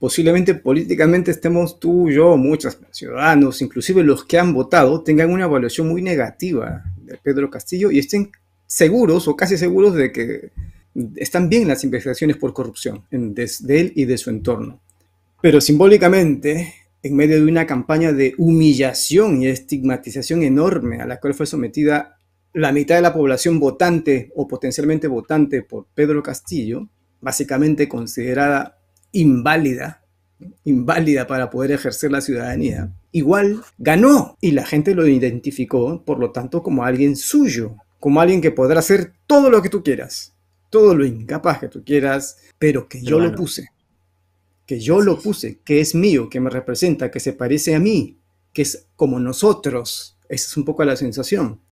posiblemente políticamente estemos tú, yo, muchos ciudadanos, inclusive los que han votado, tengan una evaluación muy negativa de Pedro Castillo y estén seguros o casi seguros de que están bien las investigaciones por corrupción en, de él y de su entorno. Pero simbólicamente, en medio de una campaña de humillación y estigmatización enorme a la cual fue sometida la mitad de la población votante o potencialmente votante por Pedro Castillo, básicamente considerada inválida, inválida para poder ejercer la ciudadanía, igual ganó y la gente lo identificó, por lo tanto, como alguien suyo, como alguien que podrá hacer todo lo que tú quieras, todo lo incapaz que tú quieras, pero que yo lo puse, que yo lo puse, que es mío, que me representa, que se parece a mí, que es como nosotros. Esa es un poco la sensación.